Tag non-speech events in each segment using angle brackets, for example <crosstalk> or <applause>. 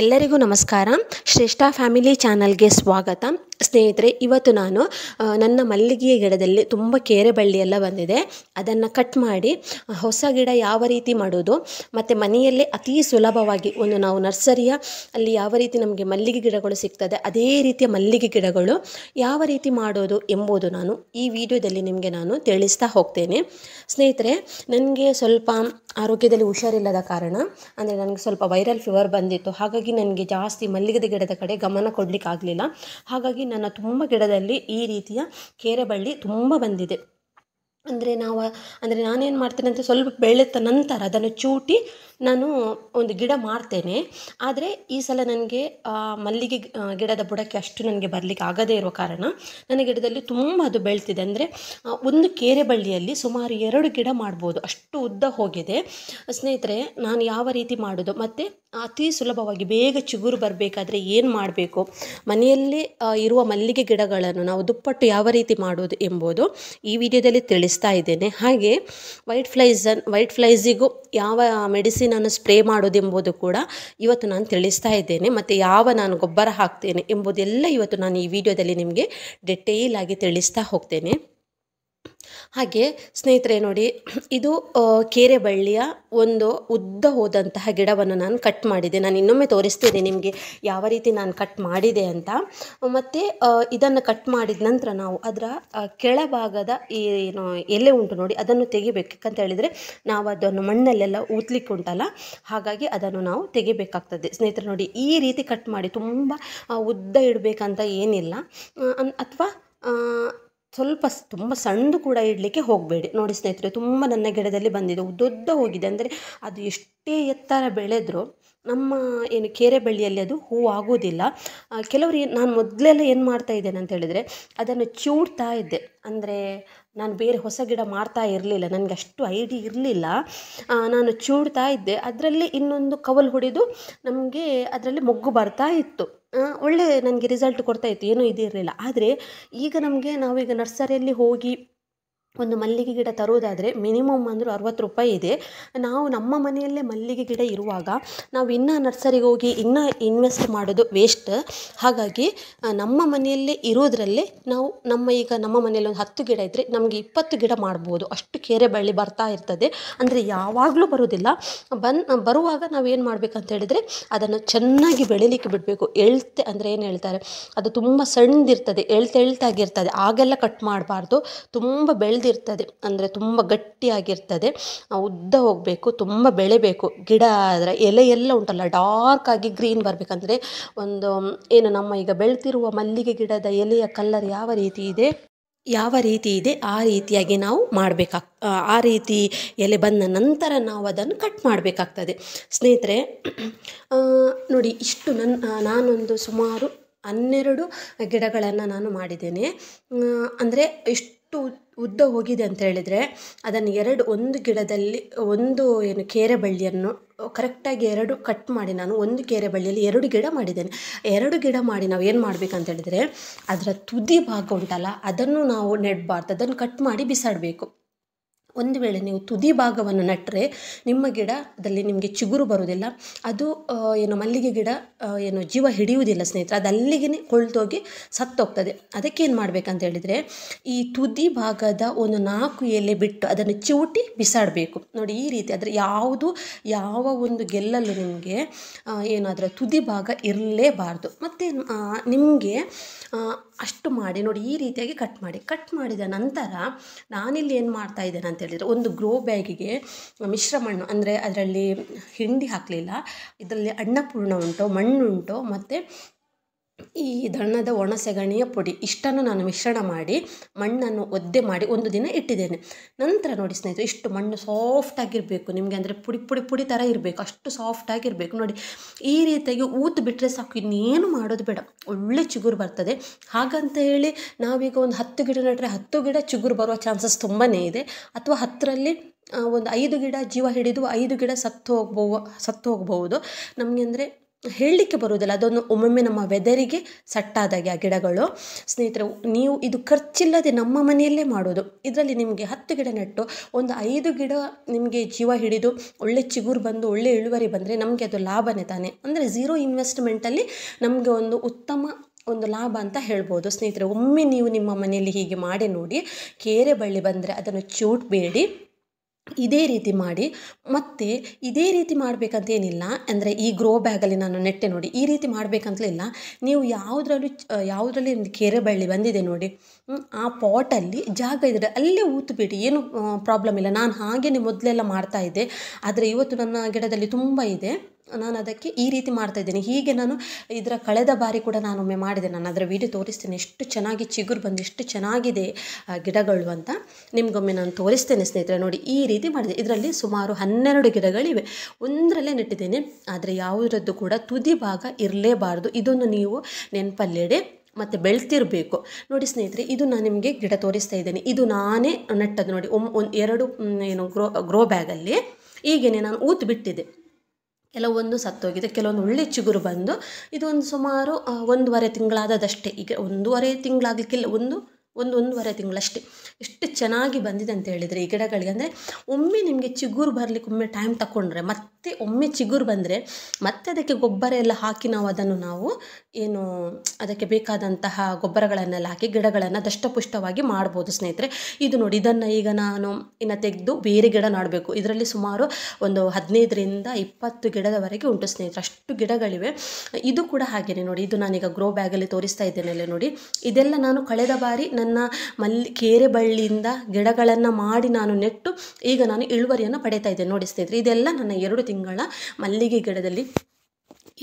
ಎಲ್ಲರಿಗೂ ನಮಸ್ಕಾರ ಶ್ರೇಷ್ಠ ಫ್ಯಾಮಿಲಿ ಚಾನಲ್ಗೆ ಸ್ವಾಗತ ಸ್ನೇಹಿತರೆ ಇವತ್ತು ನಾನು ನನ್ನ ಮಲ್ಲಿಗೆಯ ಗಿಡದಲ್ಲಿ ತುಂಬ ಕೇರೆ ಬಳ್ಳಿಯೆಲ್ಲ ಬಂದಿದೆ ಅದನ್ನು ಕಟ್ ಮಾಡಿ ಹೊಸ ಗಿಡ ಯಾವ ರೀತಿ ಮಾಡೋದು ಮತ್ತು ಮನೆಯಲ್ಲೇ ಅತೀ ಸುಲಭವಾಗಿ ಒಂದು ನಾವು ನರ್ಸರಿಯ ಅಲ್ಲಿ ಯಾವ ರೀತಿ ನಮಗೆ ಮಲ್ಲಿಗೆ ಗಿಡಗಳು ಸಿಗ್ತದೆ ಅದೇ ರೀತಿಯ ಮಲ್ಲಿಗೆ ಗಿಡಗಳು ಯಾವ ರೀತಿ ಮಾಡೋದು ಎಂಬುದು ನಾನು ಈ ವಿಡಿಯೋದಲ್ಲಿ ನಿಮಗೆ ನಾನು ತಿಳಿಸ್ತಾ ಹೋಗ್ತೇನೆ ಸ್ನೇಹಿತರೆ ನನಗೆ ಸ್ವಲ್ಪ ಆರೋಗ್ಯದಲ್ಲಿ ಹುಷಾರಿಲ್ಲದ ಕಾರಣ ಅಂದರೆ ನನಗೆ ಸ್ವಲ್ಪ ವೈರಲ್ ಫೀವರ್ ಬಂದಿತ್ತು ಹಾಗಾಗಿ ನನಗೆ ಜಾಸ್ತಿ ಮಲ್ಲಿಗೆದ ಗಿಡದ ಕಡೆ ಗಮನ ಕೊಡಲಿಕ್ಕಾಗಲಿಲ್ಲ ಹಾಗಾಗಿ ನನ್ನ ತುಂಬ ಗಿಡದಲ್ಲಿ ಈ ರೀತಿಯ ಕೇರಬಳ್ಳಿ ತುಂಬ ಬಂದಿದೆ ಅಂದರೆ ನಾವು ಅಂದರೆ ನಾನೇನು ಮಾಡ್ತೇನೆ ಅಂದರೆ ಸ್ವಲ್ಪ ಬೆಳೆದ ನಂತರ ಅದನ್ನು ಚೂಟಿ ನಾನು ಒಂದು ಗಿಡ ಮಾಡ್ತೇನೆ ಆದರೆ ಈ ಸಲ ನನಗೆ ಮಲ್ಲಿಗೆ ಗಿಡದ ಬುಡಕ್ಕೆ ಅಷ್ಟು ನನಗೆ ಬರಲಿಕ್ಕೆ ಆಗದೇ ಇರುವ ಕಾರಣ ನನ್ನ ಗಿಡದಲ್ಲಿ ತುಂಬ ಅದು ಬೆಳೆತಿದೆ ಅಂದರೆ ಒಂದು ಕೆರೆ ಬಳ್ಳಿಯಲ್ಲಿ ಸುಮಾರು ಎರಡು ಗಿಡ ಮಾಡ್ಬೋದು ಅಷ್ಟು ಉದ್ದ ಹೋಗಿದೆ ಸ್ನೇಹಿತರೆ ನಾನು ಯಾವ ರೀತಿ ಮಾಡೋದು ಮತ್ತು ಅತಿ ಸುಲಭವಾಗಿ ಬೇಗ ಚಿಗುರು ಬರಬೇಕಾದ್ರೆ ಏನು ಮಾಡಬೇಕು ಮನೆಯಲ್ಲಿ ಇರುವ ಮಲ್ಲಿಗೆ ಗಿಡಗಳನ್ನು ನಾವು ದುಪ್ಪಟ್ಟು ಯಾವ ರೀತಿ ಮಾಡೋದು ಎಂಬುದು ಈ ವಿಡಿಯೋದಲ್ಲಿ ತಿಳಿಸಿ ಇದ್ದೇನೆ ಹಾಗೆ ವೈಟ್ ಫ್ಲೈಸ್ ವೈಟ್ ಫ್ಲೈಸಿಗೂ ಯಾವ ಮೆಡಿಸಿನನ್ನು ಸ್ಪ್ರೇ ಮಾಡೋದೆಂಬುದು ಕೂಡ ಇವತ್ತು ನಾನು ತಿಳಿಸ್ತಾ ಇದ್ದೇನೆ ಮತ್ತು ಯಾವ ನಾನು ಗೊಬ್ಬರ ಹಾಕ್ತೇನೆ ಎಂಬುದೆಲ್ಲ ಇವತ್ತು ನಾನು ಈ ವಿಡಿಯೋದಲ್ಲಿ ನಿಮಗೆ ಡಿಟೇಲ್ ಆಗಿ ತಿಳಿಸ್ತಾ ಹೋಗ್ತೇನೆ ಹಾಗೆ ಸ್ನೇಹಿತರೆ ನೋಡಿ ಇದು ಕೆರೆ ಬಳ್ಳಿಯ ಒಂದು ಉದ್ದ ಹೋದಂತಹ ಗಿಡವನ್ನು ನಾನು ಕಟ್ ಮಾಡಿದೆ ನಾನು ಇನ್ನೊಮ್ಮೆ ತೋರಿಸ್ತೇನೆ ನಿಮಗೆ ಯಾವ ರೀತಿ ನಾನು ಕಟ್ ಮಾಡಿದೆ ಅಂತ ಮತ್ತು ಇದನ್ನು ಕಟ್ ಮಾಡಿದ ನಂತರ ನಾವು ಅದರ ಕೆಳಭಾಗದ ಏನು ಎಲೆ ಉಂಟು ನೋಡಿ ಅದನ್ನು ತೆಗಿಬೇಕು ಯಾಕಂತ ಹೇಳಿದರೆ ನಾವು ಅದನ್ನು ಮಣ್ಣಲ್ಲೆಲ್ಲ ಊದ್ಲಿಕ್ಕೆ ಉಂಟಲ್ಲ ಹಾಗಾಗಿ ಅದನ್ನು ನಾವು ತೆಗಿಬೇಕಾಗ್ತದೆ ಸ್ನೇಹಿತರೆ ನೋಡಿ ಈ ರೀತಿ ಕಟ್ ಮಾಡಿ ತುಂಬ ಉದ್ದ ಇಡಬೇಕಂತ ಏನಿಲ್ಲ ಅಥವಾ ಸ್ವಲ್ಪ ತುಂಬ ಸಣ್ಣದು ಕೂಡ ಇಡಲಿಕ್ಕೆ ಹೋಗಬೇಡಿ ನೋಡಿ ಸ್ನೇಹಿತರೆ ತುಂಬ ನನ್ನ ಗಿಡದಲ್ಲಿ ಬಂದಿದೆ ಉದ್ದುದ್ದ ಹೋಗಿದೆ ಅಂದರೆ ಅದು ಎಷ್ಟೇ ಎತ್ತರ ಬೆಳೆದರೂ ನಮ್ಮ ಏನು ಕೆರೆ ಬಳ್ಳಿಯಲ್ಲಿ ಅದು ಹೂವು ಆಗೋದಿಲ್ಲ ಕೆಲವರು ನಾನು ಮೊದಲೆಲ್ಲ ಏನು ಮಾಡ್ತಾ ಇದ್ದೇನೆ ಅಂತ ಹೇಳಿದರೆ ಅದನ್ನು ಚೂಡ್ತಾ ಇದ್ದೆ ಅಂದರೆ ನಾನು ಬೇರೆ ಹೊಸ ಗಿಡ ಮಾಡ್ತಾ ಇರಲಿಲ್ಲ ನನಗೆ ಅಷ್ಟು ಐಡಿ ಇರಲಿಲ್ಲ ನಾನು ಚೂಡ್ತಾ ಇದ್ದೆ ಅದರಲ್ಲಿ ಇನ್ನೊಂದು ಕವಲು ಹೊಡೆದು ನಮಗೆ ಅದರಲ್ಲಿ ಮೊಗ್ಗು ಬರ್ತಾ ಇತ್ತು ಒಳ್ಳೆ ನನಗೆ ರಿಸಲ್ಟ್ ಕೊಡ್ತಾಯಿತ್ತು ಏನೂ ಇದಿರಲಿಲ್ಲ ಆದರೆ ಈಗ ನಮಗೆ ನಾವೀಗ ನರ್ಸರಿಯಲ್ಲಿ ಹೋಗಿ ಒಂದು ಮಲ್ಲಿಗೆ ಗಿಡ ತರೋದಾದರೆ ಮಿನಿಮಮ್ ಅಂದರೂ ಅರವತ್ತು ರೂಪಾಯಿ ಇದೆ ನಾವು ನಮ್ಮ ಮನೆಯಲ್ಲೇ ಮಲ್ಲಿಗೆ ಗಿಡ ಇರುವಾಗ ನಾವು ಇನ್ನೂ ನರ್ಸರಿಗೆ ಹೋಗಿ ಇನ್ನೂ ಇನ್ವೆಸ್ಟ್ ಮಾಡೋದು ವೇಸ್ಟ್ ಹಾಗಾಗಿ ನಮ್ಮ ಮನೆಯಲ್ಲೇ ಇರೋದರಲ್ಲೇ ನಾವು ನಮ್ಮ ಈಗ ನಮ್ಮ ಮನೆಯಲ್ಲಿ ಒಂದು ಹತ್ತು ಗಿಡ ಇದ್ದರೆ ನಮಗೆ ಇಪ್ಪತ್ತು ಗಿಡ ಮಾಡ್ಬೋದು ಅಷ್ಟು ಕೆರೆ ಬಳ್ಳಿ ಬರ್ತಾ ಇರ್ತದೆ ಅಂದರೆ ಯಾವಾಗಲೂ ಬರೋದಿಲ್ಲ ಬನ್ ಬರುವಾಗ ನಾವು ಏನು ಮಾಡಬೇಕಂತ ಹೇಳಿದರೆ ಅದನ್ನು ಚೆನ್ನಾಗಿ ಬೆಳಿಲಿಕ್ಕೆ ಬಿಡಬೇಕು ಎಳ್ತೆ ಅಂದರೆ ಏನು ಹೇಳ್ತಾರೆ ಅದು ತುಂಬ ಸಣ್ಣದಿರ್ತದೆ ಎಳ್ತಾಗಿರ್ತದೆ ಆಗೆಲ್ಲ ಕಟ್ ಮಾಡಬಾರ್ದು ತುಂಬ ಬೆಳೆ ಬೆಳೆದಿರ್ತದೆ ಅಂದರೆ ತುಂಬ ಗಟ್ಟಿಯಾಗಿರ್ತದೆ ಉದ್ದ ಹೋಗಬೇಕು ತುಂಬ ಬೆಳೆಬೇಕು ಗಿಡ ಆದರೆ ಎಲೆ ಎಲ್ಲ ಉಂಟಲ್ಲ ಡಾರ್ಕ್ ಆಗಿ ಗ್ರೀನ್ ಬರಬೇಕಂದ್ರೆ ಒಂದು ಏನು ನಮ್ಮ ಈಗ ಬೆಳೆದಿರುವ ಮಲ್ಲಿಗೆ ಗಿಡದ ಎಲೆಯ ಕಲ್ಲರ್ ಯಾವ ರೀತಿ ಇದೆ ಯಾವ ರೀತಿ ಇದೆ ಆ ರೀತಿಯಾಗಿ ನಾವು ಮಾಡಬೇಕಾಗ್ ಆ ರೀತಿ ಎಲೆ ಬಂದ ನಂತರ ನಾವು ಅದನ್ನು ಕಟ್ ಮಾಡಬೇಕಾಗ್ತದೆ ಸ್ನೇಹಿತರೆ ನೋಡಿ ಇಷ್ಟು ನನ್ನ ನಾನೊಂದು ಸುಮಾರು ಹನ್ನೆರಡು ಗಿಡಗಳನ್ನು ನಾನು ಮಾಡಿದ್ದೇನೆ ಅಂದರೆ ಇಷ್ಟು ಎಷ್ಟು ಉದ್ದ ಹೋಗಿದೆ ಅಂತ ಹೇಳಿದರೆ ಅದನ್ನು ಎರಡು ಒಂದು ಗಿಡದಲ್ಲಿ ಒಂದು ಏನು ಕೇರೆ ಬಳ್ಳಿಯನ್ನು ಕರೆಕ್ಟಾಗಿ ಎರಡು ಕಟ್ ಮಾಡಿ ನಾನು ಒಂದು ಕೆರೆ ಬಳ್ಳಿಯಲ್ಲಿ ಎರಡು ಗಿಡ ಮಾಡಿದ್ದೇನೆ ಎರಡು ಗಿಡ ಮಾಡಿ ನಾವು ಏನು ಮಾಡಬೇಕಂತ ಹೇಳಿದರೆ ಅದರ ತುದಿ ಭಾಗ ಉಂಟಲ್ಲ ಅದನ್ನು ನಾವು ನೆಡಬಾರ್ದು ಅದನ್ನು ಕಟ್ ಮಾಡಿ ಬಿಸಾಡಬೇಕು ಒಂದು ವೇಳೆ ನೀವು ತುದಿ ಭಾಗವನ್ನು ನೆಟ್ಟರೆ ನಿಮ್ಮ ಗಿಡದಲ್ಲಿ ನಿಮಗೆ ಚಿಗುರು ಬರುವುದಿಲ್ಲ ಅದು ಏನು ಮಲ್ಲಿಗೆ ಗಿಡ ಏನು ಜೀವ ಹಿಡಿಯುವುದಿಲ್ಲ ಸ್ನೇಹಿತರೆ ಅದು ಅಲ್ಲಿಗೆ ಕೊಳ್ತೋಗಿ ಸತ್ತೋಗ್ತದೆ ಅದಕ್ಕೇನು ಮಾಡಬೇಕಂತ ಹೇಳಿದರೆ ಈ ತುದಿ ಭಾಗದ ಒಂದು ನಾಲ್ಕು ಎಲೆ ಬಿಟ್ಟು ಅದನ್ನು ಚಿವುಟಿ ಬಿಸಾಡಬೇಕು ನೋಡಿ ಈ ರೀತಿ ಅದರ ಯಾವುದು ಯಾವ ಒಂದು ಗೆಲ್ಲಲು ನಿಮಗೆ ಏನು ತುದಿ ಭಾಗ ಇರಲೇಬಾರ್ದು ಮತ್ತು ನಿಮಗೆ ಅಷ್ಟು ಮಾಡಿ ನೋಡಿ ಈ ರೀತಿಯಾಗಿ ಕಟ್ ಮಾಡಿ ಕಟ್ ಮಾಡಿದ ನಂತರ ನಾನಿಲ್ಲಿ ಏನು ಮಾಡ್ತಾ ಇದ್ದೇನೆ ಅಂತ ಹೇಳಿದರೆ ಒಂದು ಗ್ರೋ ಬ್ಯಾಗಿಗೆ ಮಿಶ್ರ ಮಣ್ಣು ಅಂದರೆ ಅದರಲ್ಲಿ ಹಿಂಡಿ ಹಾಕಲಿಲ್ಲ ಇದರಲ್ಲಿ ಅನ್ನಪೂರ್ಣ ಉಂಟು ಮಣ್ಣುಂಟು ಮತ್ತು ಈ ದಣ್ಣದ ಒಣ ಸೆಗಣಿಯ ಪುಡಿ ಇಷ್ಟನ್ನು ನಾನು ಮಿಶ್ರಣ ಮಾಡಿ ಮಣ್ಣನ್ನು ಒದ್ದೆ ಮಾಡಿ ಒಂದು ದಿನ ಇಟ್ಟಿದ್ದೇನೆ ನಂತರ ನೋಡಿ ಸ್ನೇಹಿತರು ಇಷ್ಟು ಮಣ್ಣು ಸಾಫ್ಟಾಗಿರಬೇಕು ನಿಮಗೆ ಅಂದರೆ ಪುಡಿ ಪುಡಿ ಪುಡಿ ಥರ ಇರಬೇಕು ಅಷ್ಟು ಸಾಫ್ಟ್ ಆಗಿರಬೇಕು ನೋಡಿ ಈ ರೀತಿಯಾಗಿ ಊತು ಬಿಟ್ಟರೆ ಸಾಕು ಇನ್ನೇನು ಮಾಡೋದು ಬೇಡ ಒಳ್ಳೆ ಚಿಗುರು ಬರ್ತದೆ ಹಾಗಂತ ಹೇಳಿ ನಾವೀಗ ಒಂದು ಹತ್ತು ಗಿಡ ನೆಟ್ಟರೆ ಹತ್ತು ಗಿಡ ಚಿಗುರು ಬರುವ ಚಾನ್ಸಸ್ ತುಂಬಾ ಇದೆ ಅಥವಾ ಹತ್ತರಲ್ಲಿ ಒಂದು ಐದು ಗಿಡ ಜೀವ ಹಿಡಿದು ಐದು ಗಿಡ ಸತ್ತು ಹೋಗ್ಬೋ ಸತ್ತು ಹೋಗ್ಬೋದು ನಮಗೆ ಅಂದರೆ ಹೇಳಲಿಕ್ಕೆ ಬರುವುದಿಲ್ಲ ಅದೊಂದು ಒಮ್ಮೊಮ್ಮೆ ನಮ್ಮ ವೆದರಿಗೆ ಸಟ್ಟಾದಾಗೆ ಆ ಗಿಡಗಳು ಸ್ನೇಹಿತರು ನೀವು ಇದು ಖರ್ಚಿಲ್ಲದೆ ನಮ್ಮ ಮನೆಯಲ್ಲೇ ಮಾಡೋದು ಇದರಲ್ಲಿ ನಿಮಗೆ ಹತ್ತು ಗಿಡ ನೆಟ್ಟು ಒಂದು ಐದು ಗಿಡ ನಿಮಗೆ ಜೀವ ಹಿಡಿದು ಒಳ್ಳೆ ಚಿಗುರು ಬಂದು ಒಳ್ಳೆ ಇಳುವರಿ ಬಂದರೆ ನಮಗೆ ಅದು ಲಾಭನೇ ತಾನೆ ಅಂದರೆ ಝೀರೋ ಇನ್ವೆಸ್ಟ್ಮೆಂಟಲ್ಲಿ ನಮಗೆ ಒಂದು ಉತ್ತಮ ಒಂದು ಲಾಭ ಅಂತ ಹೇಳ್ಬೋದು ಸ್ನೇಹಿತರೆ ಒಮ್ಮೆ ನೀವು ನಿಮ್ಮ ಮನೆಯಲ್ಲಿ ಹೀಗೆ ಮಾಡಿ ನೋಡಿ ಕೇರೆ ಬಳ್ಳಿ ಬಂದರೆ ಅದನ್ನು ಚೂಟ್ಬೇಡಿ ಇದೇ ರೀತಿ ಮಾಡಿ ಮತ್ತು ಇದೇ ರೀತಿ ಮಾಡಬೇಕಂತೇನಿಲ್ಲ ಅಂದರೆ ಈ ಗ್ರೋ ಬ್ಯಾಗಲ್ಲಿ ನಾನು ನೆಟ್ಟೆ ನೋಡಿ ಈ ರೀತಿ ಮಾಡಬೇಕಂತಲಿಲ್ಲ ನೀವು ಯಾವುದರಲ್ಲೂ ಯಾವುದರಲ್ಲಿ ಒಂದು ಕೆರೆ ಬಳ್ಳಿ ಬಂದಿದೆ ನೋಡಿ ಆ ಪಾಟಲ್ಲಿ ಜಾಗ ಇದ್ದರೆ ಅಲ್ಲೇ ಊತುಬಿಡಿ ಏನು ಪ್ರಾಬ್ಲಮ್ ಇಲ್ಲ ನಾನು ಹಾಗೆಯೇ ಮೊದಲೆಲ್ಲ ಮಾಡ್ತಾ ಆದರೆ ಇವತ್ತು ನನ್ನ ಗಿಡದಲ್ಲಿ ತುಂಬ ಇದೆ ನಾನು ಅದಕ್ಕೆ ಈ ರೀತಿ ಮಾಡ್ತಾಯಿದ್ದೀನಿ ಹೀಗೆ ನಾನು ಇದರ ಕಳೆದ ಬಾರಿ ಕೂಡ ನಾನೊಮ್ಮೆ ಮಾಡಿದೆ ನಾನು ಅದರ ವೀಡಿಯೋ ತೋರಿಸ್ತೀನಿ ಎಷ್ಟು ಚೆನ್ನಾಗಿ ಚಿಗುರು ಬಂದು ಎಷ್ಟು ಚೆನ್ನಾಗಿದೆ ಗಿಡಗಳು ಅಂತ ನಿಮಗೊಮ್ಮೆ ನಾನು ತೋರಿಸ್ತೇನೆ ಸ್ನೇಹಿತರೆ ನೋಡಿ ಈ ರೀತಿ ಮಾಡಿದೆ ಇದರಲ್ಲಿ ಸುಮಾರು ಹನ್ನೆರಡು ಗಿಡಗಳಿವೆ ಒಂದರಲ್ಲೇ ನೆಟ್ಟಿದ್ದೇನೆ ಆದರೆ ಯಾವುದರದ್ದು ಕೂಡ ತುದಿ ಭಾಗ ಇರಲೇಬಾರ್ದು ಇದೊಂದು ನೀವು ನೆನಪಲ್ಲೆಡೆ ಮತ್ತು ಬೆಳ್ತಿರಬೇಕು ನೋಡಿ ಸ್ನೇಹಿತರೆ ಇದು ನಾನು ನಿಮಗೆ ಗಿಡ ತೋರಿಸ್ತಾ ಇದ್ದೇನೆ ಇದು ನಾನೇ ನೆಟ್ಟದ್ದು ನೋಡಿ ಒಂದು ಎರಡು ಏನು ಗ್ರೋ ಗ್ರೋ ಬ್ಯಾಗಲ್ಲಿ ಈಗೇನೆ ನಾನು ಊತ್ ಬಿಟ್ಟಿದೆ ಕೆಲವೊಂದು ಸತ್ತೋಗಿದೆ ಕೆಲವೊಂದು ಒಳ್ಳೆ ಚಿಗುರು ಬಂದು ಇದೊಂದು ಸುಮಾರು ಒಂದೂವರೆ ತಿಂಗಳಾದದಷ್ಟೇ ಈಗ ಒಂದೂವರೆ ತಿಂಗಳಾಗಲಿಕ್ಕಿಲ್ಲ ಒಂದು ಒಂದು ಒಂದೂವರೆ ತಿಂಗಳಷ್ಟೇ ಎಷ್ಟು ಚೆನ್ನಾಗಿ ಬಂದಿದೆ ಅಂತ ಹೇಳಿದರೆ ಈ ಗಿಡಗಳಿಗೆ ಅಂದರೆ ಒಮ್ಮೆ ನಿಮಗೆ ಚಿಗುರು ಬರಲಿಕ್ಕೆ ಒಮ್ಮೆ ಟೈಮ್ ತಗೊಂಡ್ರೆ ಮತ್ತೆ ಮತ್ತೆ ಒಮ್ಮೆ ಚಿಗುರು ಬಂದರೆ ಮತ್ತೆ ಅದಕ್ಕೆ ಗೊಬ್ಬರ ಎಲ್ಲ ಹಾಕಿ ನಾವು ಅದನ್ನು ನಾವು ಏನು ಅದಕ್ಕೆ ಬೇಕಾದಂತಹ ಗೊಬ್ಬರಗಳನ್ನೆಲ್ಲ ಹಾಕಿ ಗಿಡಗಳನ್ನು ದಷ್ಟಪುಷ್ಟವಾಗಿ ಮಾಡ್ಬೋದು ಸ್ನೇಹಿತರೆ ಇದು ನೋಡಿ ಇದನ್ನು ಈಗ ನಾನು ಇನ್ನು ತೆಗೆದು ಬೇರೆ ಗಿಡ ನಾಡಬೇಕು ಇದರಲ್ಲಿ ಸುಮಾರು ಒಂದು ಹದಿನೈದರಿಂದ ಇಪ್ಪತ್ತು ಗಿಡದವರೆಗೆ ಉಂಟು ಸ್ನೇಹಿತರೆ ಅಷ್ಟು ಗಿಡಗಳಿವೆ ಇದು ಕೂಡ ಹಾಗೇನೆ ನೋಡಿ ಇದು ನಾನೀಗ ಗ್ರೋ ಬ್ಯಾಗಲ್ಲಿ ತೋರಿಸ್ತಾ ಇದ್ದೇನೆ ನೋಡಿ ಇದೆಲ್ಲ ನಾನು ಕಳೆದ ಬಾರಿ ನನ್ನ ಮಲ್ಲಿ ಕೇರೆ ಬಳ್ಳಿಯಿಂದ ಗಿಡಗಳನ್ನು ಮಾಡಿ ನಾನು ನೆಟ್ಟು ಈಗ ನಾನು ಇಳುವರಿಯನ್ನು ಪಡೀತಾ ಇದ್ದೇನೆ ನೋಡಿ ಸ್ನೇಹಿತರೆ ಇದೆಲ್ಲ ನನ್ನ ಎರಡು ತಿಂಗಳ ಮಲ್ಲಿಗೆ ಗಿಡದಲ್ಲಿ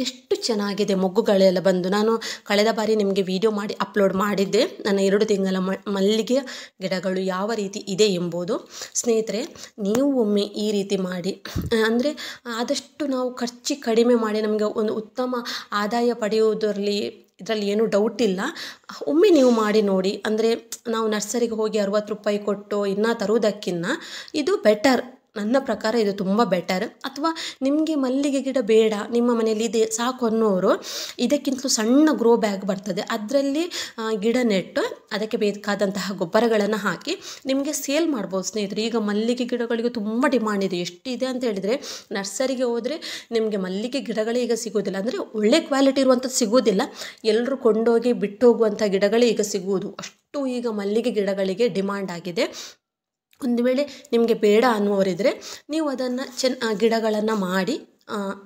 ಎಷ್ಟು ಚೆನ್ನಾಗಿದೆ ಮೊಗ್ಗುಗಳೆಲ್ಲ ಬಂದು ನಾನು ಕಳೆದ ಬಾರಿ ನಿಮಗೆ ವಿಡಿಯೋ ಮಾಡಿ ಅಪ್ಲೋಡ್ ಮಾಡಿದ್ದೆ ನನ್ನ ಎರಡು ತಿಂಗಳ ಮಲ್ಲಿಗೆ ಗಿಡಗಳು ಯಾವ ರೀತಿ ಇದೆ ಎಂಬುದು ಸ್ನೇಹಿತರೆ ನೀವು ಒಮ್ಮೆ ಈ ರೀತಿ ಮಾಡಿ ಅಂದರೆ ಆದಷ್ಟು ನಾವು ಖರ್ಚು ಕಡಿಮೆ ಮಾಡಿ ನಮಗೆ ಒಂದು ಉತ್ತಮ ಆದಾಯ ಪಡೆಯುವುದರಲ್ಲಿ ಇದರಲ್ಲಿ ಏನೂ ಡೌಟ್ ಇಲ್ಲ ಒಮ್ಮೆ ನೀವು ಮಾಡಿ ನೋಡಿ ಅಂದರೆ ನಾವು ನರ್ಸರಿಗೆ ಹೋಗಿ ಅರುವತ್ತು ರೂಪಾಯಿ ಕೊಟ್ಟು ಇನ್ನೂ ತರುವುದಕ್ಕಿನ್ನ ಇದು ಬೆಟರ್ ನನ್ನ ಪ್ರಕಾರ ಇದು ತುಂಬ ಬೆಟರ್ ಅಥವಾ ನಿಮಗೆ ಮಲ್ಲಿಗೆ ಗಿಡ ಬೇಡ ನಿಮ್ಮ ಮನೇಲಿ ಇದೆ ಸಾಕು ಅನ್ನೋರು ಇದಕ್ಕಿಂತಲೂ ಸಣ್ಣ ಗ್ರೋ ಬ್ಯಾಗ್ ಬರ್ತದೆ ಅದರಲ್ಲಿ ಗಿಡ ನೆಟ್ಟು ಅದಕ್ಕೆ ಬೇಕಾದಂತಹ ಗೊಬ್ಬರಗಳನ್ನು ಹಾಕಿ ನಿಮಗೆ ಸೇಲ್ ಮಾಡ್ಬೋದು ಸ್ನೇಹಿತರು ಈಗ ಮಲ್ಲಿಗೆ ಗಿಡಗಳಿಗೆ ತುಂಬ ಡಿಮಾಂಡ್ ಇದೆ ಎಷ್ಟಿದೆ ಅಂತ ಹೇಳಿದರೆ ನರ್ಸರಿಗೆ ಹೋದರೆ ನಿಮಗೆ ಮಲ್ಲಿಗೆ ಗಿಡಗಳೇ ಈಗ ಸಿಗೋದಿಲ್ಲ ಅಂದರೆ ಒಳ್ಳೆ ಕ್ವಾಲಿಟಿ ಇರುವಂಥದ್ದು ಸಿಗೋದಿಲ್ಲ ಎಲ್ಲರೂ ಕೊಂಡೋಗಿ ಬಿಟ್ಟು ಹೋಗುವಂಥ ಗಿಡಗಳೇ ಈಗ ಸಿಗುವುದು ಅಷ್ಟು ಈಗ ಮಲ್ಲಿಗೆ ಗಿಡಗಳಿಗೆ ಡಿಮಾಂಡ್ ಆಗಿದೆ ಒಂದು ವೇಳೆ ನಿಮಗೆ ಬೇಡ ಅನ್ನುವರಿದ್ರೆ ನೀವು ಅದನ್ನು ಚೆನ್ನ ಗಿಡಗಳನ್ನು ಮಾಡಿ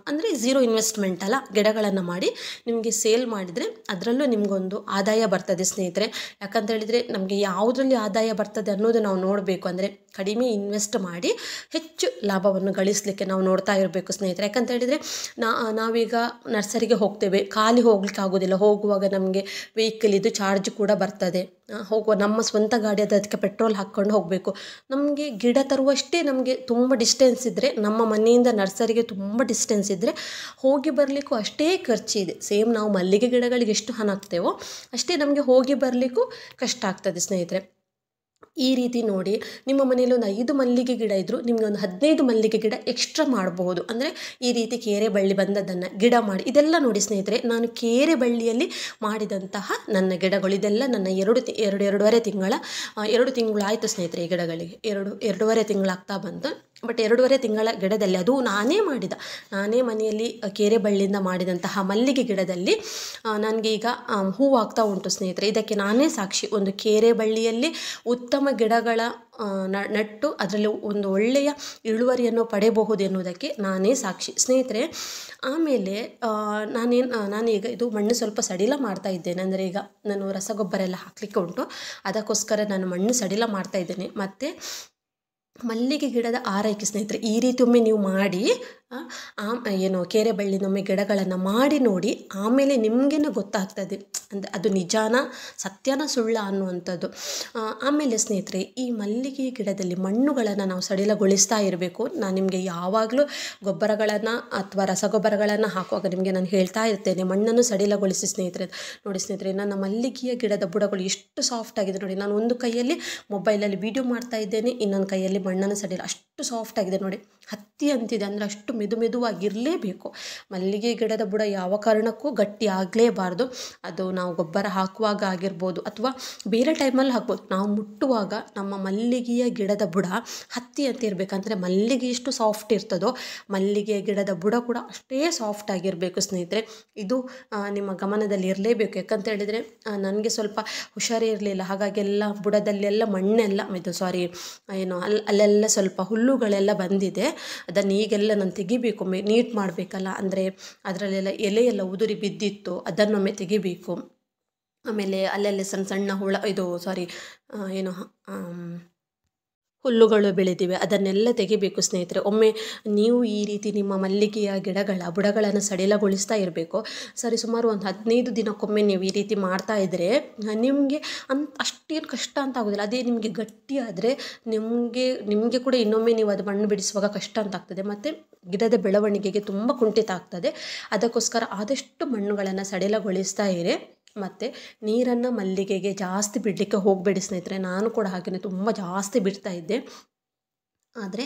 ಅಂದರೆ ಝೀರೋ ಇನ್ವೆಸ್ಟ್ಮೆಂಟ್ ಅಲ್ಲ ಗಿಡಗಳನ್ನು ಮಾಡಿ ನಿಮಗೆ ಸೇಲ್ ಮಾಡಿದರೆ ಅದರಲ್ಲೂ ನಿಮಗೊಂದು ಆದಾಯ ಬರ್ತದೆ ಸ್ನೇಹಿತರೆ ಯಾಕಂತ ಹೇಳಿದರೆ ನಮಗೆ ಯಾವುದರಲ್ಲಿ ಆದಾಯ ಬರ್ತದೆ ಅನ್ನೋದು ನಾವು ನೋಡಬೇಕು ಅಂದರೆ ಕಡಿಮೆ ಇನ್ವೆಸ್ಟ್ ಮಾಡಿ ಹೆಚ್ಚು ಲಾಭವನ್ನು ಗಳಿಸಲಿಕ್ಕೆ ನಾವು ನೋಡ್ತಾ ಇರಬೇಕು ಸ್ನೇಹಿತರೆ ಯಾಕಂತ ಹೇಳಿದರೆ ನಾ ನಾವೀಗ ನರ್ಸರಿಗೆ ಹೋಗ್ತೇವೆ ಖಾಲಿ ಹೋಗ್ಲಿಕ್ಕೆ ಆಗೋದಿಲ್ಲ ಹೋಗುವಾಗ ನಮಗೆ ಇದು ಚಾರ್ಜ್ ಕೂಡ ಬರ್ತದೆ ಹೋಗುವ ನಮ್ಮ ಸ್ವಂತ ಗಾಡಿ ಅದು ಅದಕ್ಕೆ ಪೆಟ್ರೋಲ್ ಹಾಕ್ಕೊಂಡು ಹೋಗಬೇಕು ನಮಗೆ ಗಿಡ ತರುವಷ್ಟೇ ನಮಗೆ ತುಂಬ ಡಿಸ್ಟೆನ್ಸ್ ಇದ್ದರೆ ನಮ್ಮ ಮನೆಯಿಂದ ನರ್ಸರಿಗೆ ತುಂಬ ಡಿಸ್ಟೆನ್ಸ್ ಇದ್ದರೆ ಹೋಗಿ ಬರಲಿಕ್ಕೂ ಅಷ್ಟೇ ಖರ್ಚಿದೆ ಸೇಮ್ ನಾವು ಮಲ್ಲಿಗೆ ಗಿಡಗಳಿಗೆ ಎಷ್ಟು ಹಣ ಹಾಕ್ತೇವೋ ಅಷ್ಟೇ ನಮಗೆ ಹೋಗಿ ಬರಲಿಕ್ಕೂ ಕಷ್ಟ ಆಗ್ತದೆ ಸ್ನೇಹಿತರೆ ಈ ರೀತಿ ನೋಡಿ ನಿಮ್ಮ ಮನೇಲಿ ಒಂದು ಐದು ಮಲ್ಲಿಗೆ ಗಿಡ ಇದ್ದರೂ ನಿಮಗೆ ಒಂದು ಹದಿನೈದು ಮಲ್ಲಿಗೆ ಗಿಡ ಎಕ್ಸ್ಟ್ರಾ ಮಾಡಬಹುದು ಅಂದರೆ ಈ ರೀತಿ ಕೇರೆ ಬಳ್ಳಿ ಬಂದದ್ದನ್ನು ಗಿಡ ಮಾಡಿ ಇದೆಲ್ಲ ನೋಡಿ ಸ್ನೇಹಿತರೆ ನಾನು ಕೇರೆ ಬಳ್ಳಿಯಲ್ಲಿ ಮಾಡಿದಂತಹ ನನ್ನ ಗಿಡಗಳು ಇದೆಲ್ಲ ನನ್ನ ಎರಡು ಎರಡು ಎರಡೂವರೆ ತಿಂಗಳ ಎರಡು ತಿಂಗಳು ಆಯಿತು ಸ್ನೇಹಿತರೆ ಈ ಗಿಡಗಳಿಗೆ ಎರಡು ಎರಡೂವರೆ ತಿಂಗಳಾಗ್ತಾ ಬಂತು ಬಟ್ ಎರಡೂವರೆ ತಿಂಗಳ ಗಿಡದಲ್ಲಿ ಅದು ನಾನೇ ಮಾಡಿದ ನಾನೇ ಮನೆಯಲ್ಲಿ ಕೆರೆ ಬಳ್ಳಿಯಿಂದ ಮಾಡಿದಂತಹ ಮಲ್ಲಿಗೆ ಗಿಡದಲ್ಲಿ ನನಗೆ ಈಗ ಹೂವಾಗ್ತಾ ಉಂಟು ಸ್ನೇಹಿತರೆ ಇದಕ್ಕೆ ನಾನೇ ಸಾಕ್ಷಿ ಒಂದು ಕೆರೆ ಬಳ್ಳಿಯಲ್ಲಿ ಉತ್ತಮ ಗಿಡಗಳ ನಟ್ಟು ಅದರಲ್ಲಿ ಒಂದು ಒಳ್ಳೆಯ ಇಳುವರಿಯನ್ನು ಪಡೆಯಬಹುದು ಎನ್ನುವುದಕ್ಕೆ ನಾನೇ ಸಾಕ್ಷಿ ಸ್ನೇಹಿತರೆ ಆಮೇಲೆ ನಾನೇನು ನಾನೀಗ ಇದು ಮಣ್ಣು ಸ್ವಲ್ಪ ಸಡಿಲ ಮಾಡ್ತಾ ಇದ್ದೇನೆ ಅಂದರೆ ಈಗ ನಾನು ರಸಗೊಬ್ಬರ ಎಲ್ಲ ಹಾಕಲಿಕ್ಕೆ ಉಂಟು ಅದಕ್ಕೋಸ್ಕರ ನಾನು ಮಣ್ಣು ಸಡಿಲ ಮಾಡ್ತಾ ಇದ್ದೇನೆ ಮತ್ತು ಮಲ್ಲಿಗೆ ಗಿಡದ ಆರೈಕೆ ಸ್ನೇಹಿತರೆ ಈ ರೀತಿ ಒಮ್ಮೆ ನೀವು ಮಾಡಿ ಏನು ಕೆರೆ ಬಳ್ಳಿನೊಮ್ಮೆ ಗಿಡಗಳನ್ನು ಮಾಡಿ ನೋಡಿ ಆಮೇಲೆ ನಿಮಗೇನು ಗೊತ್ತಾಗ್ತದೆ ಅಂದರೆ ಅದು ನಿಜಾನ ಸತ್ಯನ ಸುಳ್ಳ ಅನ್ನುವಂಥದ್ದು ಆಮೇಲೆ ಸ್ನೇಹಿತರೆ ಈ ಮಲ್ಲಿಗೆ ಗಿಡದಲ್ಲಿ ಮಣ್ಣುಗಳನ್ನು ನಾವು ಸಡಿಲಗೊಳಿಸ್ತಾ ಇರಬೇಕು ನಾನು ನಿಮಗೆ ಯಾವಾಗಲೂ ಗೊಬ್ಬರಗಳನ್ನು ಅಥವಾ ರಸಗೊಬ್ಬರಗಳನ್ನು ಹಾಕುವಾಗ ನಿಮಗೆ ನಾನು ಹೇಳ್ತಾ ಇರ್ತೇನೆ ಮಣ್ಣನ್ನು ಸಡಿಲಗೊಳಿಸಿ ಸ್ನೇಹಿತರೆ ನೋಡಿ ಸ್ನೇಹಿತರೆ ನನ್ನ ಮಲ್ಲಿಗೆಯ ಗಿಡದ ಬುಡಗಳು ಎಷ್ಟು ಸಾಫ್ಟ್ ಆಗಿದೆ ನೋಡಿ ನಾನು ಒಂದು ಕೈಯಲ್ಲಿ ಮೊಬೈಲಲ್ಲಿ ವಿಡಿಯೋ ಮಾಡ್ತಾ ಇದ್ದೇನೆ ಇನ್ನೊಂದು ಕೈಯಲ್ಲಿ ಮಣ್ಣನ್ನು ಸಡಿಲ ಅಷ್ಟು ಸಾಫ್ಟ್ ಆಗಿದೆ ನೋಡಿ ಹತ್ತಿ ಅಂತಿದೆ ಅಂದರೆ ಅಷ್ಟು ಮೆದು ಮೆದುವಾಗಿರಲೇಬೇಕು ಮಲ್ಲಿಗೆ ಗಿಡದ ಬುಡ ಯಾವ ಕಾರಣಕ್ಕೂ ಗಟ್ಟಿ ಆಗಲೇಬಾರ್ದು ಅದು ನಾವು ಗೊಬ್ಬರ ಹಾಕುವಾಗ ಆಗಿರ್ಬೋದು ಅಥವಾ ಬೇರೆ ಟೈಮಲ್ಲಿ ಹಾಕ್ಬೋದು ನಾವು ಮುಟ್ಟುವಾಗ ನಮ್ಮ ಮಲ್ಲಿಗೆಯ ಗಿಡದ ಬುಡ ಹತ್ತಿ ಅಂತ ಇರಬೇಕಂದ್ರೆ ಮಲ್ಲಿಗೆ ಎಷ್ಟು ಸಾಫ್ಟ್ ಇರ್ತದೋ ಮಲ್ಲಿಗೆಯ ಗಿಡದ ಬುಡ ಕೂಡ ಅಷ್ಟೇ ಸಾಫ್ಟ್ ಆಗಿರಬೇಕು ಸ್ನೇಹಿತರೆ ಇದು ನಿಮ್ಮ ಗಮನದಲ್ಲಿ ಇರಲೇಬೇಕು ಯಾಕಂತ ಹೇಳಿದರೆ ನನಗೆ ಸ್ವಲ್ಪ ಹುಷಾರಿ ಇರಲಿಲ್ಲ ಹಾಗಾಗಿ ಎಲ್ಲ ಬುಡದಲ್ಲೆಲ್ಲ ಮಣ್ಣೆಲ್ಲ ಇದು ಸಾರಿ ಏನು ಅಲ್ಲಿ ಅಲ್ಲೆಲ್ಲ ಸ್ವಲ್ಪ ಹುಲ್ಲುಗಳೆಲ್ಲ ಬಂದಿದೆ ಅದನ್ನು ಈಗೆಲ್ಲ ನಾನು ಒಮ್ಮೆ ನೀಟ್ ಮಾಡಬೇಕಲ್ಲ ಅಂದರೆ ಅದರಲ್ಲೆಲ್ಲ ಎಲೆಯೆಲ್ಲ ಉದುರಿ ಬಿದ್ದಿತ್ತು ಅದನ್ನೊಮ್ಮೆ ತೆಗಿಬೇಕು ಆಮೇಲೆ ಅಲ್ಲೆಲ್ಲ ಸಣ್ಣ ಸಣ್ಣ ಹುಳ ಇದು ಸಾರಿ ಏನು ಹುಲ್ಲುಗಳು ಬೆಳೆದಿವೆ ಅದನ್ನೆಲ್ಲ ತೆಗಿಬೇಕು ಸ್ನೇಹಿತರೆ ಒಮ್ಮೆ ನೀವು ಈ ರೀತಿ ನಿಮ್ಮ ಮಲ್ಲಿಗೆಯ ಗಿಡಗಳ ಬುಡಗಳನ್ನು ಸಡಿಲಗೊಳಿಸ್ತಾ ಇರಬೇಕು ಸರಿ ಸುಮಾರು ಒಂದು ಹದಿನೈದು ದಿನಕ್ಕೊಮ್ಮೆ ನೀವು ಈ ರೀತಿ ಮಾಡ್ತಾ ಇದ್ದರೆ ನಿಮಗೆ ಅನ್ ಅಷ್ಟೇನು ಕಷ್ಟ ಅಂತ ಆಗೋದಿಲ್ಲ ಅದೇ ನಿಮಗೆ ಗಟ್ಟಿಯಾದರೆ ನಿಮಗೆ ನಿಮಗೆ ಕೂಡ ಇನ್ನೊಮ್ಮೆ ನೀವು ಅದು ಮಣ್ಣು ಬಿಡಿಸುವಾಗ ಕಷ್ಟ ಅಂತ ಆಗ್ತದೆ ಮತ್ತು ಗಿಡದ ಬೆಳವಣಿಗೆಗೆ ತುಂಬ ಕುಂಠಿತ ಆಗ್ತದೆ ಅದಕ್ಕೋಸ್ಕರ ಆದಷ್ಟು ಮಣ್ಣುಗಳನ್ನು ಸಡಿಲಗೊಳಿಸ್ತಾ ಇರಿ ಮತ್ತು ನೀರನ್ನು ಮಲ್ಲಿಗೆಗೆ ಜಾಸ್ತಿ ಬಿಡಲಿಕ್ಕೆ ಹೋಗಬೇಡಿ ಸ್ನೇಹಿತರೆ ನಾನು ಕೂಡ ಹಾಗೆಯೇ ತುಂಬ ಜಾಸ್ತಿ ಬಿಡ್ತಾ ಇದ್ದೆ ಆದರೆ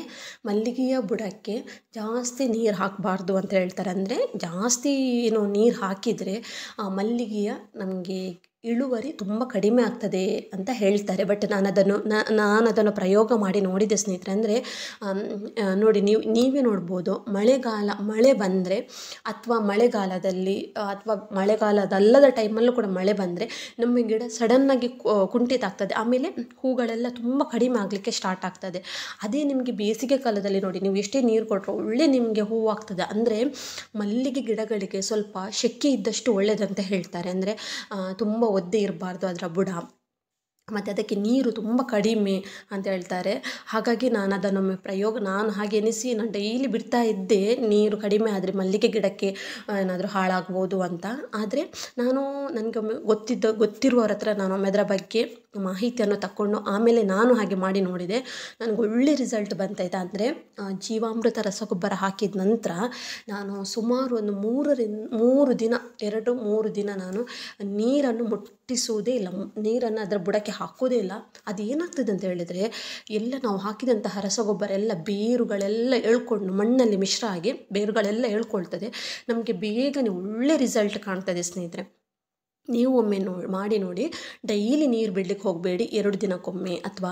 ಮಲ್ಲಿಗೆಯ ಬುಡಕ್ಕೆ ಜಾಸ್ತಿ ನೀರು ಹಾಕಬಾರ್ದು ಅಂತ ಹೇಳ್ತಾರೆ ಅಂದರೆ ಜಾಸ್ತಿ ಏನು ನೀರು ಹಾಕಿದರೆ ಆ ಮಲ್ಲಿಗೆಯ ನಮಗೆ ಇಳುವರಿ ತುಂಬ ಕಡಿಮೆ ಆಗ್ತದೆ ಅಂತ ಹೇಳ್ತಾರೆ ಬಟ್ ನಾನು ಅದನ್ನು ನಾನು ಅದನ್ನು ಪ್ರಯೋಗ ಮಾಡಿ ನೋಡಿದೆ ಸ್ನೇಹಿತರೆ ಅಂದರೆ ನೋಡಿ ನೀವು ನೀವೇ ನೋಡ್ಬೋದು ಮಳೆಗಾಲ ಮಳೆ ಬಂದರೆ ಅಥವಾ ಮಳೆಗಾಲದಲ್ಲಿ ಅಥವಾ ಮಳೆಗಾಲದಲ್ಲದ ಟೈಮಲ್ಲೂ ಕೂಡ ಮಳೆ ಬಂದರೆ ನಮ್ಮ ಗಿಡ ಸಡನ್ನಾಗಿ ಕುಂಠಿತ ಆಗ್ತದೆ ಆಮೇಲೆ ಹೂಗಳೆಲ್ಲ ತುಂಬ ಕಡಿಮೆ ಆಗಲಿಕ್ಕೆ ಸ್ಟಾರ್ಟ್ ಆಗ್ತದೆ ಅದೇ ನಿಮಗೆ ಬೇಸಿಗೆ ಕಾಲದಲ್ಲಿ ನೋಡಿ ನೀವು ಎಷ್ಟೇ ನೀರು ಕೊಟ್ಟರು ಒಳ್ಳೆ ನಿಮಗೆ ಹೂವು ಆಗ್ತದೆ ಅಂದರೆ ಮಲ್ಲಿಗೆ ಗಿಡಗಳಿಗೆ ಸ್ವಲ್ಪ ಶೆಕೆ ಇದ್ದಷ್ಟು ಒಳ್ಳೆಯದಂತ ಹೇಳ್ತಾರೆ ಅಂದರೆ ತುಂಬ ಒದ್ದೆ ಇರಬಾರ್ದು ಅದರ ಬುಡ ಮತ್ತು ಅದಕ್ಕೆ ನೀರು ತುಂಬ ಕಡಿಮೆ ಅಂತ ಹೇಳ್ತಾರೆ ಹಾಗಾಗಿ ನಾನು ಅದನ್ನೊಮ್ಮೆ ಪ್ರಯೋಗ ನಾನು ಹಾಗೆ ಎನಿಸಿ ನಾನು ಡೈಲಿ ಬಿಡ್ತಾ ಇದ್ದೆ ನೀರು ಕಡಿಮೆ ಆದರೆ ಮಲ್ಲಿಗೆ ಗಿಡಕ್ಕೆ ಏನಾದರೂ ಹಾಳಾಗ್ಬೋದು ಅಂತ ಆದರೆ ನಾನು ನನಗೊಮ್ಮೆ ಗೊತ್ತಿದ್ದ ಗೊತ್ತಿರುವವ್ರ ಹತ್ರ ಒಮ್ಮೆ ಅದರ ಬಗ್ಗೆ ಮಾಹಿತಿಯನ್ನು ತಕ್ಕೊಂಡು ಆಮೇಲೆ ನಾನು ಹಾಗೆ ಮಾಡಿ ನೋಡಿದೆ ನನಗೆ ಒಳ್ಳೆ ರಿಸಲ್ಟ್ ಬಂತಾಯ್ತಾ ಅಂದರೆ ಜೀವಾಮೃತ ರಸಗೊಬ್ಬರ ಹಾಕಿದ ನಂತರ ನಾನು ಸುಮಾರು ಒಂದು ಮೂರರಿಂದ ಮೂರು ದಿನ ಎರಡು ಮೂರು ದಿನ ನಾನು ನೀರನ್ನು ಮುಟ್ ಮುಟ್ಟಿಸುವುದೇ ಇಲ್ಲ ನೀರನ್ನು ಅದರ ಬುಡಕ್ಕೆ ಹಾಕೋದೇ ಇಲ್ಲ ಅದು ಏನಾಗ್ತದೆ ಅಂತ ಹೇಳಿದರೆ ಎಲ್ಲ ನಾವು ಹಾಕಿದಂತಹ ರಸಗೊಬ್ಬರ ಎಲ್ಲ ಬೇರುಗಳೆಲ್ಲ ಎಳ್ಕೊಂಡು ಮಣ್ಣಲ್ಲಿ ಮಿಶ್ರ ಆಗಿ ಬೇರುಗಳೆಲ್ಲ ಎಳ್ಕೊಳ್ತದೆ ನಮಗೆ ಬೇಗನೆ ಒಳ್ಳೆ ರಿಸಲ್ಟ್ ಕಾಣ್ತದೆ ಸ್ನೇಹಿತರೆ ನೀವು ಒಮ್ಮೆ ನೋ ಮಾಡಿ ನೋಡಿ ಡೈಲಿ ನೀರು ಬಿಡ್ಲಿಕ್ಕೆ ಹೋಗಬೇಡಿ ಎರಡು ದಿನಕ್ಕೊಮ್ಮೆ ಅಥವಾ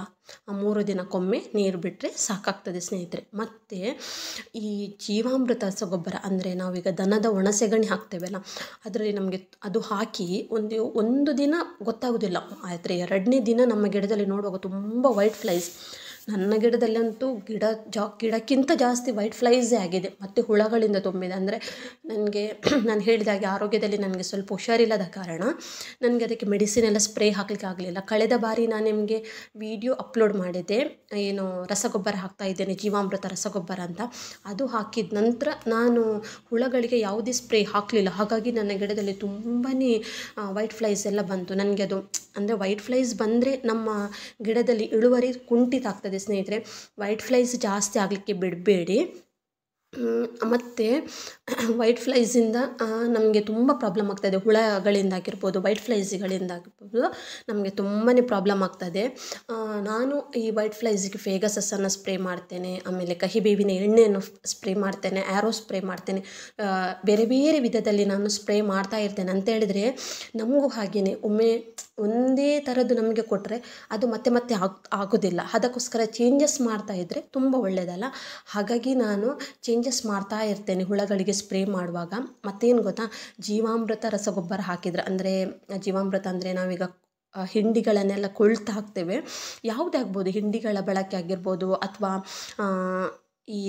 ಮೂರು ದಿನಕ್ಕೊಮ್ಮೆ ನೀರು ಬಿಟ್ಟರೆ ಸಾಕಾಗ್ತದೆ ಸ್ನೇಹಿತರೆ ಮತ್ತು ಈ ಜೀವಾಮೃತ ರಸಗೊಬ್ಬರ ಅಂದರೆ ನಾವೀಗ ದನದ ಒಣಸೆಗಣಿ ಹಾಕ್ತೇವಲ್ಲ ಅದರಲ್ಲಿ ನಮಗೆ ಅದು ಹಾಕಿ ಒಂದು ಒಂದು ದಿನ ಗೊತ್ತಾಗೋದಿಲ್ಲ ಆದರೆ ಎರಡನೇ ದಿನ ನಮ್ಮ ಗಿಡದಲ್ಲಿ ನೋಡುವಾಗ ತುಂಬ ವೈಟ್ ಫ್ಲೈಸ್ ನನ್ನ ಗಿಡದಲ್ಲಂತೂ ಗಿಡ ಜಾ ಗಿಡಕ್ಕಿಂತ ಜಾಸ್ತಿ ವೈಟ್ ಫ್ಲೈಸೇ ಆಗಿದೆ ಮತ್ತು ಹುಳಗಳಿಂದ ತುಂಬಿದೆ ಅಂದರೆ ನನಗೆ <clears throat> ನಾನು ಹೇಳಿದಾಗೆ ಆರೋಗ್ಯದಲ್ಲಿ ನನಗೆ ಸ್ವಲ್ಪ ಹುಷಾರಿಲ್ಲದ ಕಾರಣ ನನಗೆ ಅದಕ್ಕೆ ಮೆಡಿಸಿನ್ ಎಲ್ಲ ಸ್ಪ್ರೇ ಹಾಕಲಿಕ್ಕೆ ಆಗಲಿಲ್ಲ ಕಳೆದ ಬಾರಿ ನಾನು ನಿಮಗೆ ವಿಡಿಯೋ ಅಪ್ಲೋಡ್ ಮಾಡಿದ್ದೆ ಏನು ರಸಗೊಬ್ಬರ ಹಾಕ್ತಾ ಇದ್ದೇನೆ ಜೀವಾಮೃತ ರಸಗೊಬ್ಬರ ಅಂತ ಅದು ಹಾಕಿದ ನಂತರ ನಾನು ಹುಳಗಳಿಗೆ ಯಾವುದೇ ಸ್ಪ್ರೇ ಹಾಕಲಿಲ್ಲ ಹಾಗಾಗಿ ನನ್ನ ಗಿಡದಲ್ಲಿ ತುಂಬಾ ವೈಟ್ ಫ್ಲೈಸ್ ಎಲ್ಲ ಬಂತು ನನಗೆ ಅದು ಅಂದರೆ ವೈಟ್ ಫ್ಲೈಸ್ ಬಂದರೆ ನಮ್ಮ ಗಿಡದಲ್ಲಿ ಇಳುವರಿ ಕುಂಠಿತ ಆಗ್ತದೆ स्न वैट फ्लैस जास्ति आगे बिड़बे ಮತ್ತು ವೈಟ್ ಫ್ಲೈಸಿಂದ ನಮಗೆ ತುಂಬ ಪ್ರಾಬ್ಲಮ್ ಆಗ್ತದೆ ಹುಳಗಳಿಂದ ಆಗಿರ್ಬೋದು ವೈಟ್ ಫ್ಲೈಸ್ಗಳಿಂದ ಆಗಿರ್ಬೋದು ನಮಗೆ ತುಂಬಾ ಪ್ರಾಬ್ಲಮ್ ಆಗ್ತದೆ ನಾನು ಈ ವೈಟ್ ಫ್ಲೈಸಿಗೆ ಫೇಗಸಸ್ಸನ್ನು ಸ್ಪ್ರೇ ಮಾಡ್ತೇನೆ ಆಮೇಲೆ ಕಹಿ ಬೇವಿನ ಎಣ್ಣೆಯನ್ನು ಸ್ಪ್ರೇ ಮಾಡ್ತೇನೆ ಆ್ಯರೋ ಸ್ಪ್ರೇ ಮಾಡ್ತೇನೆ ಬೇರೆ ಬೇರೆ ವಿಧದಲ್ಲಿ ನಾನು ಸ್ಪ್ರೇ ಮಾಡ್ತಾ ಇರ್ತೇನೆ ಅಂತ ಹೇಳಿದ್ರೆ ನಮಗೂ ಹಾಗೆಯೇ ಒಮ್ಮೆ ಒಂದೇ ಥರದ್ದು ನಮಗೆ ಕೊಟ್ಟರೆ ಅದು ಮತ್ತೆ ಮತ್ತೆ ಆಗ್ ಆಗೋದಿಲ್ಲ ಅದಕ್ಕೋಸ್ಕರ ಚೇಂಜಸ್ ಮಾಡ್ತಾ ಇದ್ದರೆ ತುಂಬ ಒಳ್ಳೆಯದಲ್ಲ ಹಾಗಾಗಿ ನಾನು ಚೇಂಜ್ ಚೇಂಜಸ್ ಮಾಡ್ತಾ ಇರ್ತೇನೆ ಹುಳಗಳಿಗೆ ಸ್ಪ್ರೇ ಮಾಡುವಾಗ ಮತ್ತೇನು ಗೊತ್ತಾ ಜೀವಾಮೃತ ರಸಗೊಬ್ಬರ ಹಾಕಿದ್ರೆ ಅಂದರೆ ಜೀವಾಮೃತ ಅಂದರೆ ನಾವೀಗ ಹಿಂಡಿಗಳನ್ನೆಲ್ಲ ಕೊಳ್ತಾ ಹಾಕ್ತೇವೆ ಯಾವುದೇ ಆಗ್ಬೋದು ಹಿಂಡಿಗಳ ಬಳಕೆ ಆಗಿರ್ಬೋದು ಅಥವಾ ಈ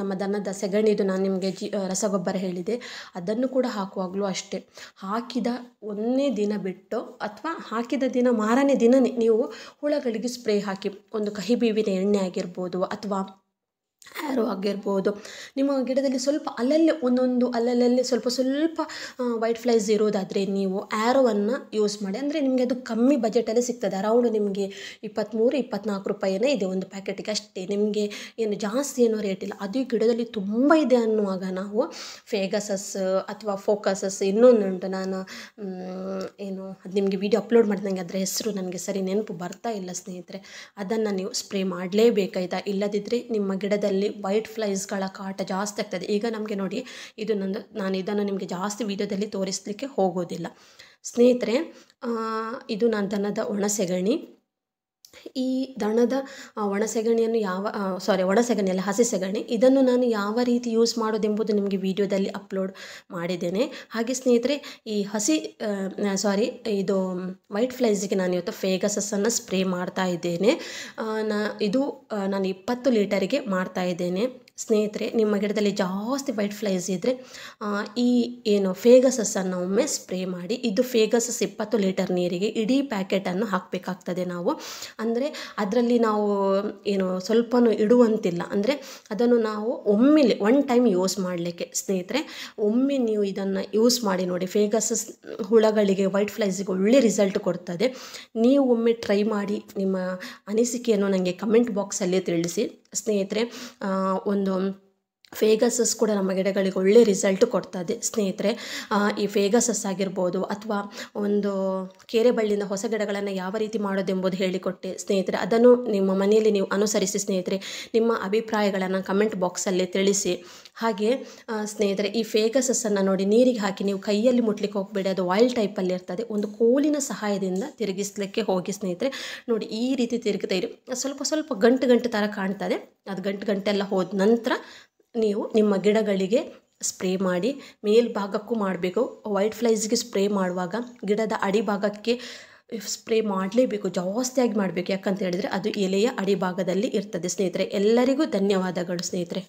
ನಮ್ಮ ದನದ ಸೆಗಣಿದು ನಾನು ನಿಮಗೆ ಜಿ ರಸಗೊಬ್ಬರ ಹೇಳಿದೆ ಅದನ್ನು ಕೂಡ ಹಾಕುವಾಗಲೂ ಅಷ್ಟೇ ಹಾಕಿದ ಒಂದೇ ದಿನ ಬಿಟ್ಟು ಅಥವಾ ಹಾಕಿದ ದಿನ ಮಾರನೇ ದಿನ ನೀವು ಹುಳಗಳಿಗೆ ಸ್ಪ್ರೇ ಹಾಕಿ ಒಂದು ಕಹಿ ಎಣ್ಣೆ ಆಗಿರ್ಬೋದು ಅಥವಾ ಆ್ಯರೋ ಆಗಿರ್ಬೋದು ನಿಮ್ಮ ಗಿಡದಲ್ಲಿ ಸ್ವಲ್ಪ ಅಲ್ಲಲ್ಲೇ ಒಂದೊಂದು ಅಲ್ಲಲ್ಲಲ್ಲಿ ಸ್ವಲ್ಪ ಸ್ವಲ್ಪ ವೈಟ್ ಫ್ಲೈಸ್ ಇರೋದಾದರೆ ನೀವು ಆ್ಯರೋವನ್ನು ಯೂಸ್ ಮಾಡಿ ಅಂದರೆ ನಿಮಗೆ ಅದು ಕಮ್ಮಿ ಬಜೆಟಲ್ಲೇ ಸಿಗ್ತದೆ ಅರೌಂಡ್ ನಿಮಗೆ ಇಪ್ಪತ್ತ್ಮೂರು ಇಪ್ಪತ್ನಾಲ್ಕು ರೂಪಾಯಿನೇ ಇದೆ ಒಂದು ಪ್ಯಾಕೆಟಿಗೆ ಅಷ್ಟೇ ನಿಮಗೆ ಏನು ಜಾಸ್ತಿ ಏನೋ ರೇಟ್ ಇಲ್ಲ ಅದು ಗಿಡದಲ್ಲಿ ತುಂಬ ಇದೆ ಅನ್ನುವಾಗ ನಾವು ಫೇಗಸಸ್ ಅಥವಾ ಫೋಕಸಸ್ ಇನ್ನೊಂದುಂಟು ನಾನು ಏನು ಅದು ನಿಮಗೆ ವಿಡಿಯೋ ಅಪ್ಲೋಡ್ ಮಾಡಿದಂಗೆ ಅದರ ಹೆಸರು ನನಗೆ ಸರಿ ನೆನಪು ಬರ್ತಾ ಇಲ್ಲ ಸ್ನೇಹಿತರೆ ಅದನ್ನು ನೀವು ಸ್ಪ್ರೇ ಮಾಡಲೇಬೇಕಾಯ್ತಾ ಇಲ್ಲದಿದ್ದರೆ ನಿಮ್ಮ ಗಿಡದ ವಿಡಿಯೋದಲ್ಲಿ ವೈಟ್ ಫ್ಲೈಸ್ಗಳ ಕಾಟ ಜಾಸ್ತಿ ಆಗ್ತದೆ ಈಗ ನಮಗೆ ನೋಡಿ ಇದು ನಂದು ನಾನು ಇದನ್ನು ನಿಮಗೆ ಜಾಸ್ತಿ ವಿಡಿಯೋದಲ್ಲಿ ತೋರಿಸಲಿಕ್ಕೆ ಹೋಗೋದಿಲ್ಲ ಸ್ನೇಹಿತರೆ ಇದು ನಾನು ದನದ ಒಣಸೆಗಣಿ ಈ ದಣದ ಒಣ ಸೆಗಣಿಯನ್ನು ಯಾವ ಸಾರಿ ಒಣ ಅಲ್ಲ ಹಸಿ ಸೆಗಣಿ ಇದನ್ನು ನಾನು ಯಾವ ರೀತಿ ಯೂಸ್ ಮಾಡೋದೆಂಬುದು ನಿಮಗೆ ವಿಡಿಯೋದಲ್ಲಿ ಅಪ್ಲೋಡ್ ಮಾಡಿದ್ದೇನೆ ಹಾಗೆ ಸ್ನೇಹಿತರೆ ಈ ಹಸಿ ಸಾರಿ ಇದು ವೈಟ್ ಫ್ಲೈಸಿಗೆ ನಾನು ಇವತ್ತು ಫೇಗಸಸ್ಸನ್ನು ಸ್ಪ್ರೇ ಮಾಡ್ತಾ ಇದ್ದೇನೆ ನಾ ಇದು ನಾನು ಇಪ್ಪತ್ತು ಲೀಟರಿಗೆ ಮಾಡ್ತಾ ಇದ್ದೇನೆ ಸ್ನೇಹಿತರೆ ನಿಮ್ಮ ಗಿಡದಲ್ಲಿ ಜಾಸ್ತಿ ವೈಟ್ ಫ್ಲೈಸ್ ಇದ್ದರೆ ಈ ಏನು ಫೇಗಸಸ್ಸನ್ನು ಒಮ್ಮೆ ಸ್ಪ್ರೇ ಮಾಡಿ ಇದು ಫೇಗಸಸ್ ಇಪ್ಪತ್ತು ಲೀಟರ್ ನೀರಿಗೆ ಇಡೀ ಪ್ಯಾಕೆಟನ್ನು ಹಾಕಬೇಕಾಗ್ತದೆ ನಾವು ಅಂದರೆ ಅದರಲ್ಲಿ ನಾವು ಏನು ಸ್ವಲ್ಪನೂ ಇಡುವಂತಿಲ್ಲ ಅಂದರೆ ಅದನ್ನು ನಾವು ಒಮ್ಮೆಲೆ ಒನ್ ಟೈಮ್ ಯೂಸ್ ಮಾಡಲಿಕ್ಕೆ ಸ್ನೇಹಿತರೆ ಒಮ್ಮೆ ನೀವು ಇದನ್ನು ಯೂಸ್ ಮಾಡಿ ನೋಡಿ ಫೇಗಸಸ್ ಹುಳಗಳಿಗೆ ವೈಟ್ ಫ್ಲೈಸಿಗೆ ಒಳ್ಳೆ ರಿಸಲ್ಟ್ ಕೊಡ್ತದೆ ನೀವು ಒಮ್ಮೆ ಟ್ರೈ ಮಾಡಿ ನಿಮ್ಮ ಅನಿಸಿಕೆಯನ್ನು ನನಗೆ ಕಮೆಂಟ್ ಬಾಕ್ಸಲ್ಲಿ ತಿಳಿಸಿ ಸ್ನೇಹಿತರೆ ಒಂದು ಫೇಗಸಸ್ ಕೂಡ ನಮ್ಮ ಗಿಡಗಳಿಗೆ ಒಳ್ಳೆ ರಿಸಲ್ಟ್ ಕೊಡ್ತದೆ ಸ್ನೇಹಿತರೆ ಈ ಫೇಗಸಸ್ ಆಗಿರ್ಬೋದು ಅಥವಾ ಒಂದು ಕೆರೆ ಬಳ್ಳಿಯಿಂದ ಹೊಸ ಗಿಡಗಳನ್ನು ಯಾವ ರೀತಿ ಮಾಡೋದೆಂಬುದು ಹೇಳಿಕೊಟ್ಟೆ ಸ್ನೇಹಿತರೆ ಅದನ್ನು ನಿಮ್ಮ ಮನೆಯಲ್ಲಿ ನೀವು ಅನುಸರಿಸಿ ಸ್ನೇಹಿತರೆ ನಿಮ್ಮ ಅಭಿಪ್ರಾಯಗಳನ್ನು ಕಮೆಂಟ್ ಬಾಕ್ಸಲ್ಲಿ ತಿಳಿಸಿ ಹಾಗೆ ಸ್ನೇಹಿತರೆ ಈ ಫೇಗಸಸ್ಸನ್ನು ನೋಡಿ ನೀರಿಗೆ ಹಾಕಿ ನೀವು ಕೈಯಲ್ಲಿ ಮುಟ್ಲಿಕ್ಕೆ ಹೋಗಬೇಡಿ ಅದು ಆಯಿಲ್ ಟೈಪಲ್ಲಿ ಇರ್ತದೆ ಒಂದು ಕೋಲಿನ ಸಹಾಯದಿಂದ ತಿರುಗಿಸ್ಲಿಕ್ಕೆ ಹೋಗಿ ಸ್ನೇಹಿತರೆ ನೋಡಿ ಈ ರೀತಿ ತಿರುಗ್ತಾ ಇರಿ ಸ್ವಲ್ಪ ಸ್ವಲ್ಪ ಗಂಟು ಗಂಟು ಥರ ಕಾಣ್ತದೆ ಅದು ಗಂಟು ಗಂಟೆಲ್ಲ ಹೋದ ನಂತರ ನೀವು ನಿಮ್ಮ ಗಿಡಗಳಿಗೆ ಸ್ಪ್ರೇ ಮಾಡಿ ಮೇಲ್ಭಾಗಕ್ಕೂ ಮಾಡಬೇಕು ವೈಟ್ ಫ್ಲೈಸ್ಗೆ ಸ್ಪ್ರೇ ಮಾಡುವಾಗ ಗಿಡದ ಅಡಿಭಾಗಕ್ಕೆ ಸ್ಪ್ರೇ ಮಾಡಲೇಬೇಕು ಜಾಸ್ತಿಯಾಗಿ ಮಾಡಬೇಕು ಯಾಕಂತ ಹೇಳಿದರೆ ಅದು ಎಲೆಯ ಅಡಿಭಾಗದಲ್ಲಿ ಇರ್ತದೆ ಸ್ನೇಹಿತರೆ ಎಲ್ಲರಿಗೂ ಧನ್ಯವಾದಗಳು ಸ್ನೇಹಿತರೆ